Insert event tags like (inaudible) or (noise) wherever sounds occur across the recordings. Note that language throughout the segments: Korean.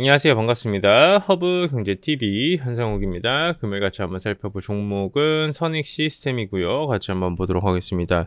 안녕하세요. 반갑습니다. 허브 경제TV 한상욱입니다. 금일 같이 한번 살펴볼 종목은 선익 시스템이고요. 같이 한번 보도록 하겠습니다.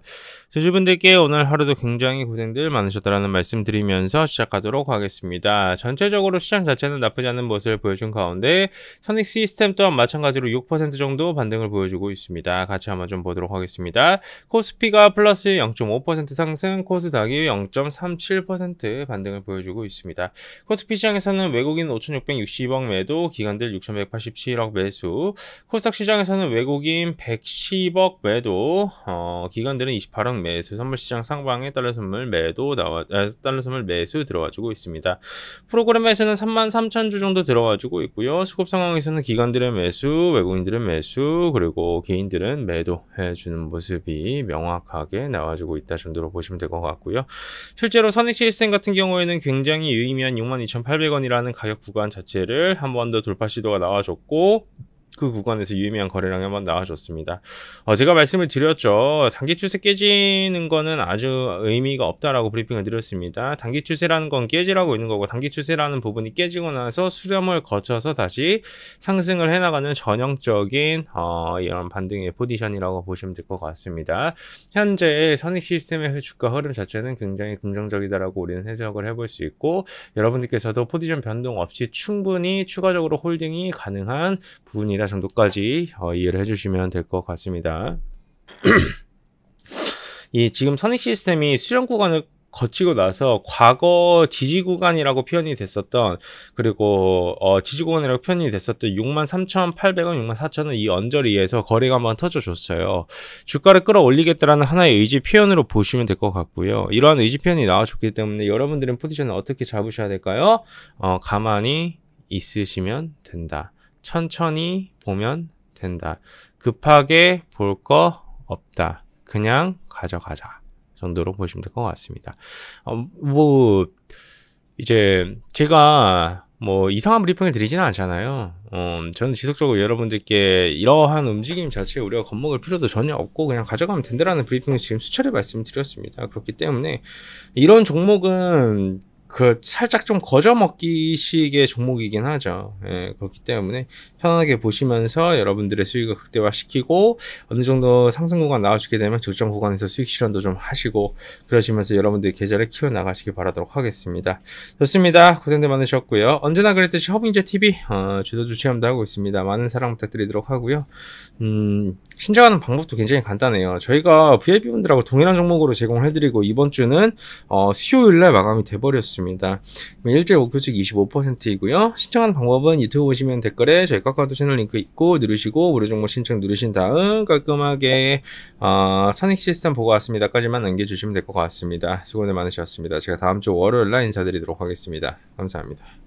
주주분들께 오늘 하루도 굉장히 고생들 많으셨다라는 말씀 드리면서 시작하도록 하겠습니다. 전체적으로 시장 자체는 나쁘지 않은 모습을 보여준 가운데 선익 시스템 또한 마찬가지로 6% 정도 반등을 보여주고 있습니다. 같이 한번 좀 보도록 하겠습니다. 코스피가 플러스 0.5% 상승, 코스닥이 0.37% 반등을 보여주고 있습니다. 코스피 시장에서는 외 외국인 5,660억 매도, 기관들 6,187억 매수, 코스닥 시장에서는 외국인 110억 매도, 어, 기관들은 28억 매수, 선물시장 상방에 달러 선물 매도 나와, 아, 달러 선물 매수 들어와주고 있습니다. 프로그램에서는 33,000주 정도 들어와주고 있고요. 수급 상황에서는 기관들은 매수, 외국인들은 매수, 그리고 개인들은 매도 해주는 모습이 명확하게 나와주고 있다 정도로 보시면 될 것 같고요. 실제로 선익 시스템 같은 경우에는 굉장히 유의미한 62,800원이라는 하는 가격 구간 자체를 한 번 더 돌파 시도가 나와줬고 그 구간에서 유의미한 거래량이 한번 나와줬습니다. 어, 제가 말씀을 드렸죠. 단기 추세 깨지는 거는 아주 의미가 없다라고 브리핑을 드렸습니다. 단기 추세라는 건 깨지라고 있는 거고 단기 추세라는 부분이 깨지고 나서 수렴을 거쳐서 다시 상승을 해나가는 전형적인 어, 이런 반등의 포지션이라고 보시면 될 것 같습니다. 현재 선익 시스템의 주가 흐름 자체는 굉장히 긍정적이다라고 우리는 해석을 해볼 수 있고 여러분들께서도 포지션 변동 없이 충분히 추가적으로 홀딩이 가능한 부분이라 이해할 정도까지 어, 이해를 해주시면 될 것 같습니다. (clears throat) 이 지금 선익 시스템이 수령 구간을 거치고 나서 과거 지지 구간이라고 표현이 됐었던 그리고 어 지지 구간이라고 표현이 됐었던 63,800원, 64,000원 이 언저리에서 거래가 한번 터져줬어요. 주가를 끌어올리겠다라는 하나의 의지 표현으로 보시면 될 것 같고요. 이러한 의지 표현이 나와줬기 때문에 여러분들은 포지션을 어떻게 잡으셔야 될까요? 어 가만히 있으시면 된다. 천천히 보면 된다. 급하게 볼 거 없다. 그냥 가져가자. 정도로 보시면 될 것 같습니다. 어, 뭐, 이제 제가 뭐 이상한 브리핑을 드리지는 않잖아요. 어, 저는 지속적으로 여러분들께 이러한 움직임 자체에 우리가 겁먹을 필요도 전혀 없고 그냥 가져가면 된다라는 브리핑을 지금 수차례 말씀드렸습니다. 그렇기 때문에 이런 종목은 그 살짝 좀 거저 먹기식의 종목이긴 하죠. 예, 그렇기 때문에 편하게 보시면서 여러분들의 수익을 극대화시키고 어느 정도 상승 구간 나와주게 되면 적정 구간에서 수익 실현도 좀 하시고 그러시면서 여러분들의 계좌를 키워 나가시기 바라도록 하겠습니다. 좋습니다. 고생들 많으셨고요. 언제나 그랬듯이 허브인재 TV 어, 주도 주최함도 하고 있습니다. 많은 사랑 부탁드리도록 하고요. 음, 신청하는 방법도 굉장히 간단해요. 저희가 VIP 분들하고 동일한 종목으로 제공해드리고 이번 주는 어, 수요일 날 마감이 돼버렸습니다. 있습니다. 일주일 목표치 25%이고요. 신청하는 방법은 유튜브 보시면 댓글에 저희 카카오톡 채널 링크 있고 누르시고 무료 정보 신청 누르신 다음 깔끔하게 어, 선익 시스템 보고 왔습니다까지만 남겨주시면 될 것 같습니다. 수고들 많으셨습니다. 제가 다음 주 월요일 날 인사드리도록 하겠습니다. 감사합니다.